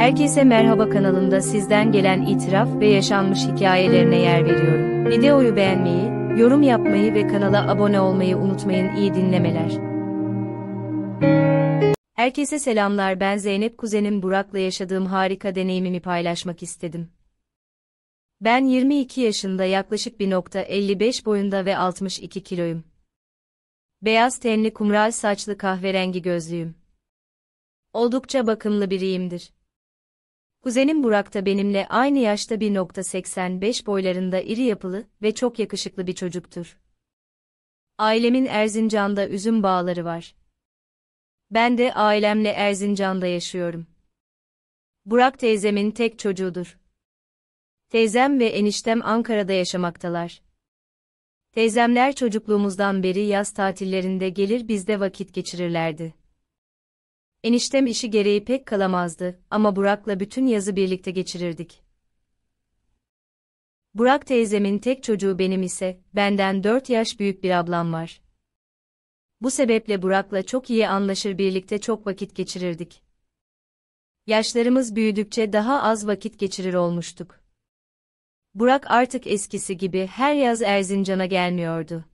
Herkese merhaba kanalımda sizden gelen itiraf ve yaşanmış hikayelerine yer veriyorum. Videoyu beğenmeyi, yorum yapmayı ve kanala abone olmayı unutmayın. İyi dinlemeler. Herkese selamlar ben Zeynep kuzenim Burak'la yaşadığım harika deneyimimi paylaşmak istedim. Ben 22 yaşında yaklaşık 1.55 boyunda ve 62 kiloyum. Beyaz tenli kumral saçlı kahverengi gözlüyüm. Oldukça bakımlı biriyimdir. Kuzenim Burak da benimle aynı yaşta 1.85 boylarında iri yapılı ve çok yakışıklı bir çocuktur. Ailemin Erzincan'da üzüm bağları var. Ben de ailemle Erzincan'da yaşıyorum. Burak teyzemin tek çocuğudur. Teyzem ve eniştem Ankara'da yaşamaktalar. Teyzemler çocukluğumuzdan beri yaz tatillerinde gelir bizde vakit geçirirlerdi. Eniştem işi gereği pek kalamazdı ama Burak'la bütün yazı birlikte geçirirdik. Burak teyzemin tek çocuğu benim ise, benden 4 yaş büyük bir ablam var. Bu sebeple Burak'la çok iyi anlaşır birlikte çok vakit geçirirdik. Yaşlarımız büyüdükçe daha az vakit geçirir olmuştuk. Burak artık eskisi gibi her yaz Erzincan'a gelmiyordu.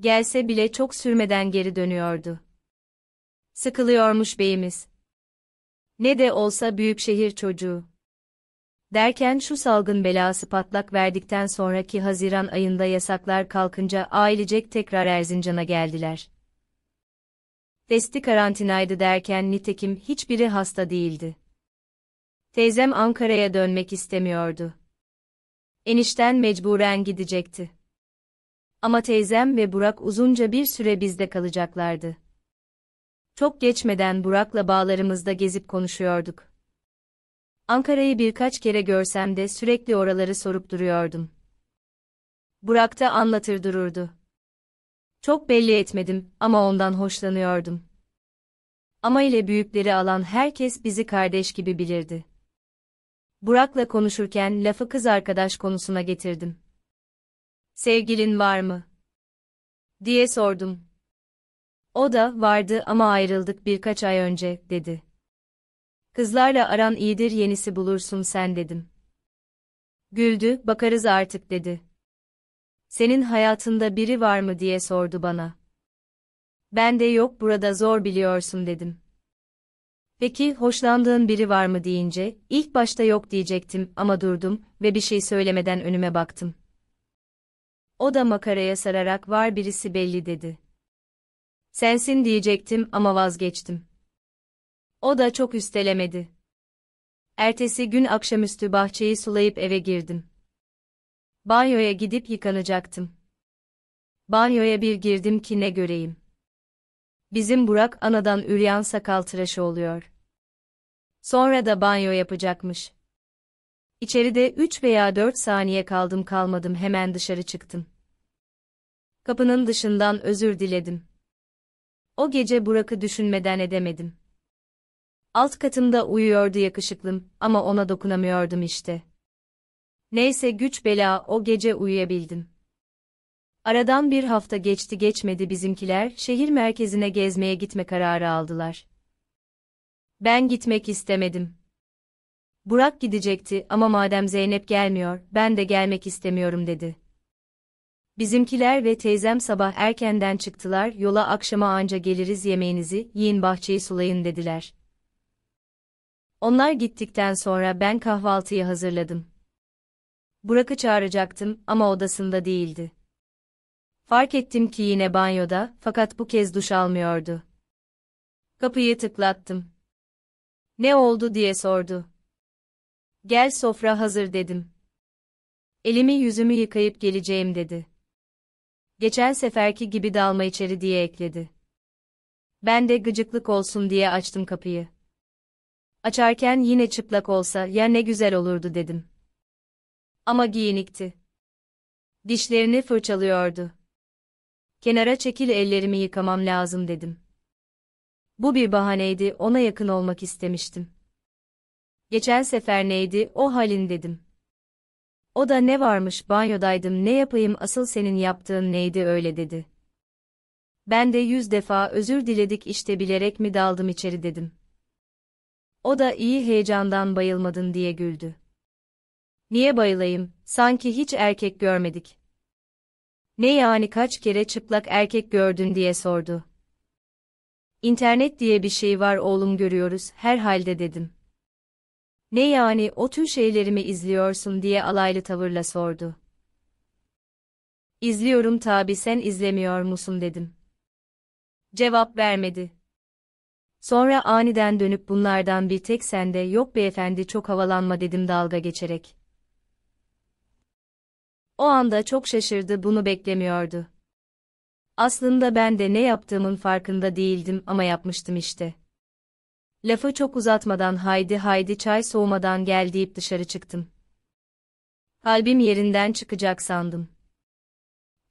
Gelse bile çok sürmeden geri dönüyordu. Sıkılıyormuş beyimiz. Ne de olsa büyük şehir çocuğu. Derken şu salgın belası patlak verdikten sonraki Haziran ayında yasaklar kalkınca ailecek tekrar Erzincan'a geldiler. Testi karantinaydı derken nitekim hiçbiri hasta değildi. Teyzem Ankara'ya dönmek istemiyordu. Enişten mecburen gidecekti. Ama teyzem ve Burak uzunca bir süre bizde kalacaklardı. Çok geçmeden Burak'la bağlarımızda gezip konuşuyorduk. Ankara'yı birkaç kere görsem de sürekli oraları sorup duruyordum. Burak da anlatır dururdu. Çok belli etmedim ama ondan hoşlanıyordum. Ama ile büyükleri alan herkes bizi kardeş gibi bilirdi. Burak'la konuşurken lafı kız arkadaş konusuna getirdim. Sevgilin var mı? diye sordum. O da vardı ama ayrıldık birkaç ay önce dedi. Kızlarla aran iyidir yenisi bulursun sen dedim. Güldü, bakarız artık dedi. Senin hayatında biri var mı diye sordu bana. Ben de yok burada zor biliyorsun dedim. Peki hoşlandığın biri var mı deyince, ilk başta yok diyecektim ama durdum ve bir şey söylemeden önüme baktım. O da makaraya sararak var birisi belli dedi. Sensin diyecektim ama vazgeçtim. O da çok üstelemedi. Ertesi gün akşamüstü bahçeyi sulayıp eve girdim. Banyoya gidip yıkanacaktım. Banyoya bir girdim ki ne göreyim. Bizim Burak anadan üryan sakal tıraşı oluyor. Sonra da banyo yapacakmış. İçeride üç veya dört saniye kaldım kalmadım hemen dışarı çıktım. Kapının dışından özür diledim. O gece Burak'ı düşünmeden edemedim. Alt katımda uyuyordu yakışıklım ama ona dokunamıyordum işte. Neyse güç bela o gece uyuyabildim. Aradan bir hafta geçti geçmedi bizimkiler şehir merkezine gezmeye gitme kararı aldılar. Ben gitmek istemedim. Burak gidecekti ama madem Zeynep gelmiyor ben de gelmek istemiyorum dedi. Bizimkiler ve teyzem sabah erkenden çıktılar, yola akşama anca geliriz yemeğinizi, yiyin bahçeyi sulayın dediler. Onlar gittikten sonra ben kahvaltıyı hazırladım. Burak'ı çağıracaktım ama odasında değildi. Fark ettim ki yine banyoda fakat bu kez duş almıyordu. Kapıyı tıklattım. Ne oldu diye sordu. Gel sofra hazır dedim. Elimi yüzümü yıkayıp geleceğim dedi geçen seferki gibi dalma içeri diye ekledi. Ben de gıcıklık olsun diye açtım kapıyı. Açarken yine çıplak olsa ya ne güzel olurdu dedim. Ama giyinikti. Dişlerini fırçalıyordu. Kenara çekil ellerimi yıkamam lazım dedim. Bu bir bahaneydi ona yakın olmak istemiştim. Geçen sefer neydi o halin dedim. O da ne varmış banyodaydım ne yapayım asıl senin yaptığın neydi öyle dedi. Ben de yüz defa özür diledik işte bilerek mi daldım içeri dedim. O da iyi heyecandan bayılmadın diye güldü. Niye bayılayım, sanki hiç erkek görmedik. Ne yani kaç kere çıplak erkek gördün diye sordu. İnternet diye bir şey var oğlum görüyoruz herhalde dedim. Ne yani o tür şeyleri mi izliyorsun diye alaylı tavırla sordu. İzliyorum tabi sen izlemiyor musun dedim. Cevap vermedi. Sonra aniden dönüp bunlardan bir tek sende yok beyefendi çok havalanma dedim dalga geçerek. O anda çok şaşırdı bunu beklemiyordu. Aslında ben de ne yaptığımın farkında değildim ama yapmıştım işte. Lafı çok uzatmadan haydi haydi çay soğumadan gel deyip dışarı çıktım. Albim yerinden çıkacak sandım.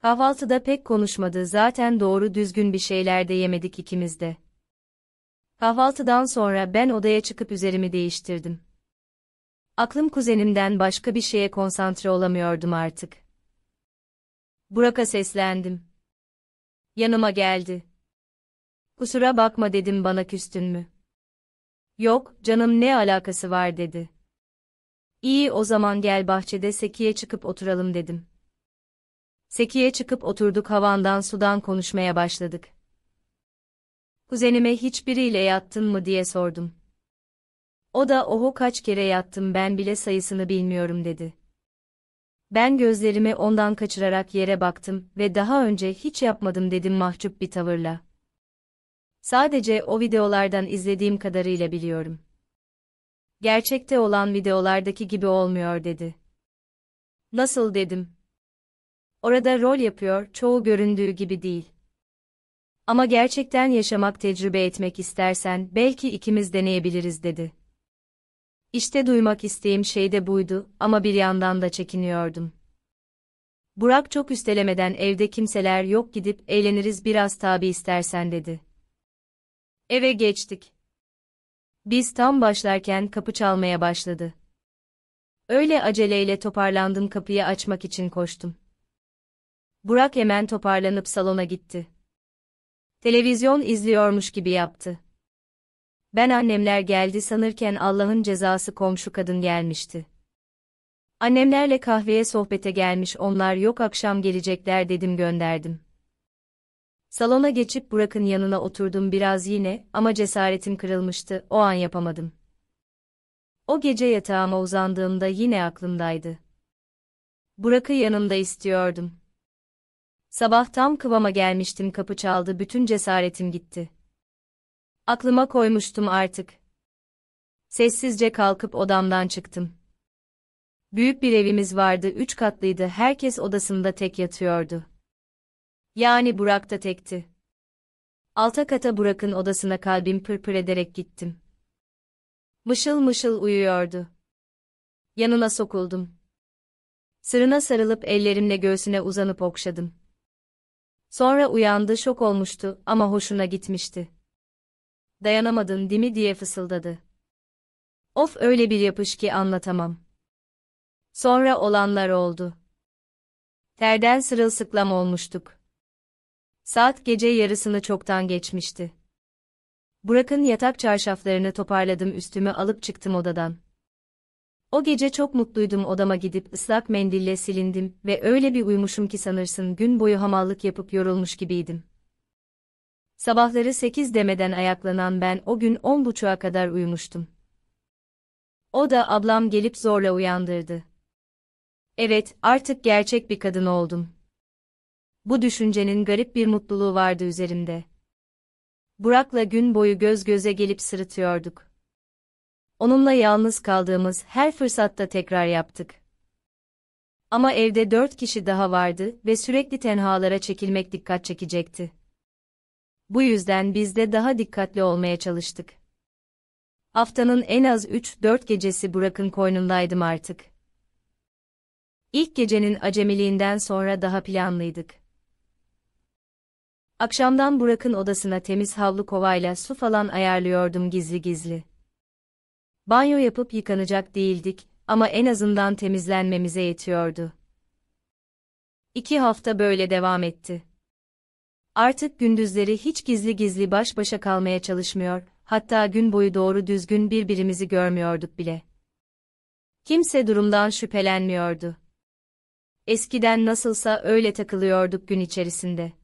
Kahvaltıda pek konuşmadı zaten doğru düzgün bir şeyler de yemedik ikimiz de. Kahvaltıdan sonra ben odaya çıkıp üzerimi değiştirdim. Aklım kuzenimden başka bir şeye konsantre olamıyordum artık. Burak'a seslendim. Yanıma geldi. Kusura bakma dedim bana küstün mü? Yok, canım ne alakası var dedi. İyi o zaman gel bahçede sekiye çıkıp oturalım dedim. Sekiye çıkıp oturduk havandan sudan konuşmaya başladık. Kuzenime hiçbiriyle yattın mı diye sordum. O da oho kaç kere yattım ben bile sayısını bilmiyorum dedi. Ben gözlerimi ondan kaçırarak yere baktım ve daha önce hiç yapmadım dedim mahcup bir tavırla. Sadece o videolardan izlediğim kadarıyla biliyorum. Gerçekte olan videolardaki gibi olmuyor dedi. Nasıl dedim. Orada rol yapıyor, çoğu göründüğü gibi değil. Ama gerçekten yaşamak, tecrübe etmek istersen belki ikimiz deneyebiliriz dedi. İşte duymak isteğim şey de buydu ama bir yandan da çekiniyordum. Burak çok üstelemeden evde kimseler yok gidip eğleniriz biraz tabi istersen dedi. Eve geçtik. Biz tam başlarken kapı çalmaya başladı. Öyle aceleyle toparlandım kapıyı açmak için koştum. Burak hemen toparlanıp salona gitti. Televizyon izliyormuş gibi yaptı. Ben annemler geldi sanırken Allah'ın cezası komşu kadın gelmişti. Annemlerle kahveye sohbete gelmiş onlar yok akşam gelecekler dedim gönderdim. Salona geçip Burak'ın yanına oturdum biraz yine ama cesaretim kırılmıştı, o an yapamadım. O gece yatağıma uzandığımda yine aklımdaydı. Burak'ı yanımda istiyordum. Sabah tam kıvama gelmiştim kapı çaldı bütün cesaretim gitti. Aklıma koymuştum artık. Sessizce kalkıp odamdan çıktım. Büyük bir evimiz vardı üç katlıydı herkes odasında tek yatıyordu. Yani Burak da tekti. Alta kata Burak'ın odasına kalbim pırpır ederek gittim. Mışıl mışıl uyuyordu. Yanına sokuldum. Sırına sarılıp ellerimle göğsüne uzanıp okşadım. Sonra uyandı şok olmuştu ama hoşuna gitmişti. Dayanamadın değil mi diye fısıldadı. Of öyle bir yapış ki anlatamam. Sonra olanlar oldu. Terden sırılsıklam olmuştuk. Saat gece yarısını çoktan geçmişti. Burak'ın yatak çarşaflarını toparladım üstüme alıp çıktım odadan. O gece çok mutluydum odama gidip ıslak mendille silindim ve öyle bir uyumuşum ki sanırsın gün boyu hamallık yapıp yorulmuş gibiydim. Sabahları sekiz demeden ayaklanan ben o gün on buçuğa kadar uyumuştum. O da ablam gelip zorla uyandırdı. Evet, artık gerçek bir kadın oldum bu düşüncenin garip bir mutluluğu vardı üzerimde. Burak'la gün boyu göz göze gelip sırıtıyorduk. Onunla yalnız kaldığımız her fırsatta tekrar yaptık. Ama evde dört kişi daha vardı ve sürekli tenhalara çekilmek dikkat çekecekti. Bu yüzden biz de daha dikkatli olmaya çalıştık. Haftanın en az 3-4 gecesi Burak'ın koynundaydım artık. İlk gecenin acemiliğinden sonra daha planlıydık. Akşamdan Burak'ın odasına temiz havlu kovayla su falan ayarlıyordum gizli gizli. Banyo yapıp yıkanacak değildik ama en azından temizlenmemize yetiyordu. İki hafta böyle devam etti. Artık gündüzleri hiç gizli gizli baş başa kalmaya çalışmıyor, hatta gün boyu doğru düzgün birbirimizi görmüyorduk bile. Kimse durumdan şüphelenmiyordu. Eskiden nasılsa öyle takılıyorduk gün içerisinde.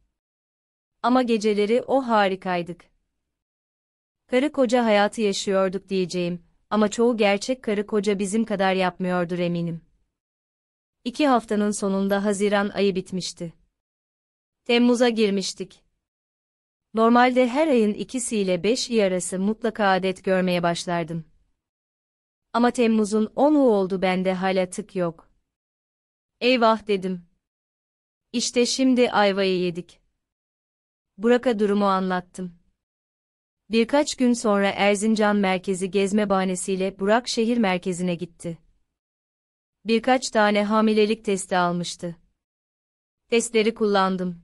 Ama geceleri o harikaydık. Karı koca hayatı yaşıyorduk diyeceğim ama çoğu gerçek karı koca bizim kadar yapmıyordur eminim. İki haftanın sonunda Haziran ayı bitmişti. Temmuz'a girmiştik. Normalde her ayın ikisiyle beş iyi arası mutlaka adet görmeye başlardım. Ama Temmuz'un onu oldu bende hala tık yok. Eyvah dedim. İşte şimdi ayvayı yedik. Burak'a durumu anlattım. Birkaç gün sonra Erzincan merkezi gezme bahanesiyle Burak şehir merkezine gitti. Birkaç tane hamilelik testi almıştı. Testleri kullandım.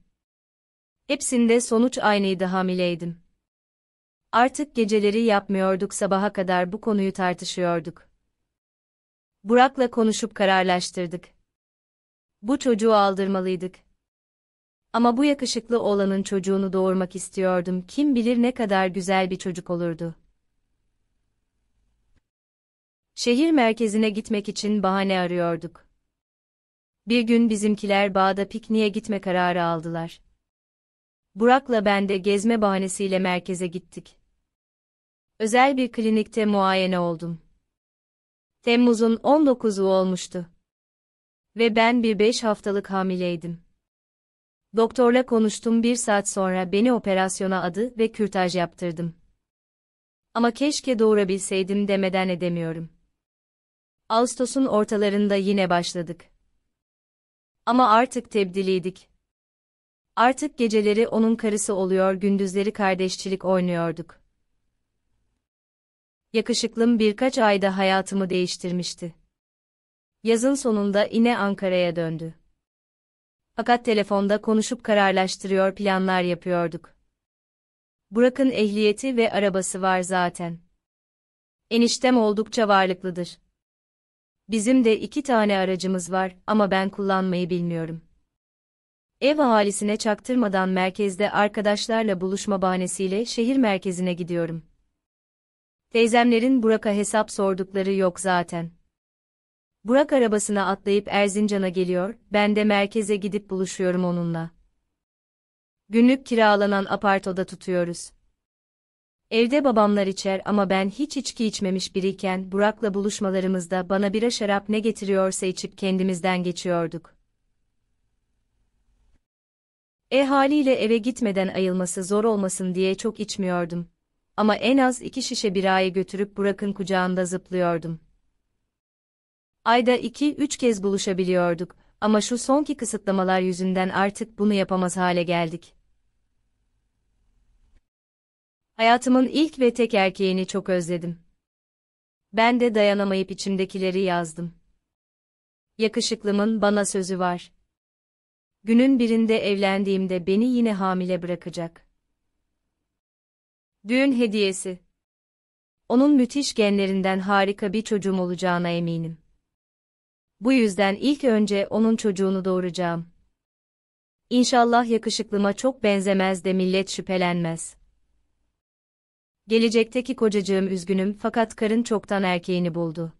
Hepsinde sonuç aynıydı hamileydim. Artık geceleri yapmıyorduk sabaha kadar bu konuyu tartışıyorduk. Burak'la konuşup kararlaştırdık. Bu çocuğu aldırmalıydık. Ama bu yakışıklı oğlanın çocuğunu doğurmak istiyordum. Kim bilir ne kadar güzel bir çocuk olurdu. Şehir merkezine gitmek için bahane arıyorduk. Bir gün bizimkiler bağda pikniğe gitme kararı aldılar. Burak'la ben de gezme bahanesiyle merkeze gittik. Özel bir klinikte muayene oldum. Temmuz'un 19'u olmuştu. Ve ben bir beş haftalık hamileydim. Doktorla konuştum bir saat sonra beni operasyona adı ve kürtaj yaptırdım. Ama keşke doğurabilseydim demeden edemiyorum. Ağustos'un ortalarında yine başladık. Ama artık tebdiliydik. Artık geceleri onun karısı oluyor gündüzleri kardeşçilik oynuyorduk. Yakışıklım birkaç ayda hayatımı değiştirmişti. Yazın sonunda yine Ankara'ya döndü. Fakat telefonda konuşup kararlaştırıyor planlar yapıyorduk. Burak'ın ehliyeti ve arabası var zaten. Eniştem oldukça varlıklıdır. Bizim de iki tane aracımız var ama ben kullanmayı bilmiyorum. Ev ahalisine çaktırmadan merkezde arkadaşlarla buluşma bahanesiyle şehir merkezine gidiyorum. Teyzemlerin Burak'a hesap sordukları yok zaten. Burak arabasına atlayıp Erzincan'a geliyor, ben de merkeze gidip buluşuyorum onunla. Günlük kiralanan apartoda tutuyoruz. Evde babamlar içer ama ben hiç içki içmemiş biriyken Burak'la buluşmalarımızda bana bira şarap ne getiriyorsa içip kendimizden geçiyorduk. E haliyle eve gitmeden ayılması zor olmasın diye çok içmiyordum. Ama en az iki şişe birayı götürüp Burak'ın kucağında zıplıyordum ayda 2-3 kez buluşabiliyorduk ama şu sonki kısıtlamalar yüzünden artık bunu yapamaz hale geldik. Hayatımın ilk ve tek erkeğini çok özledim. Ben de dayanamayıp içimdekileri yazdım. Yakışıklımın bana sözü var. Günün birinde evlendiğimde beni yine hamile bırakacak. Düğün hediyesi. Onun müthiş genlerinden harika bir çocuğum olacağına eminim. Bu yüzden ilk önce onun çocuğunu doğuracağım. İnşallah yakışıklıma çok benzemez de millet şüphelenmez. Gelecekteki kocacığım üzgünüm fakat karın çoktan erkeğini buldu.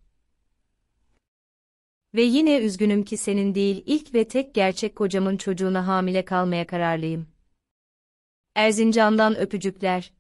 Ve yine üzgünüm ki senin değil ilk ve tek gerçek kocamın çocuğuna hamile kalmaya kararlıyım. Erzincan'dan öpücükler.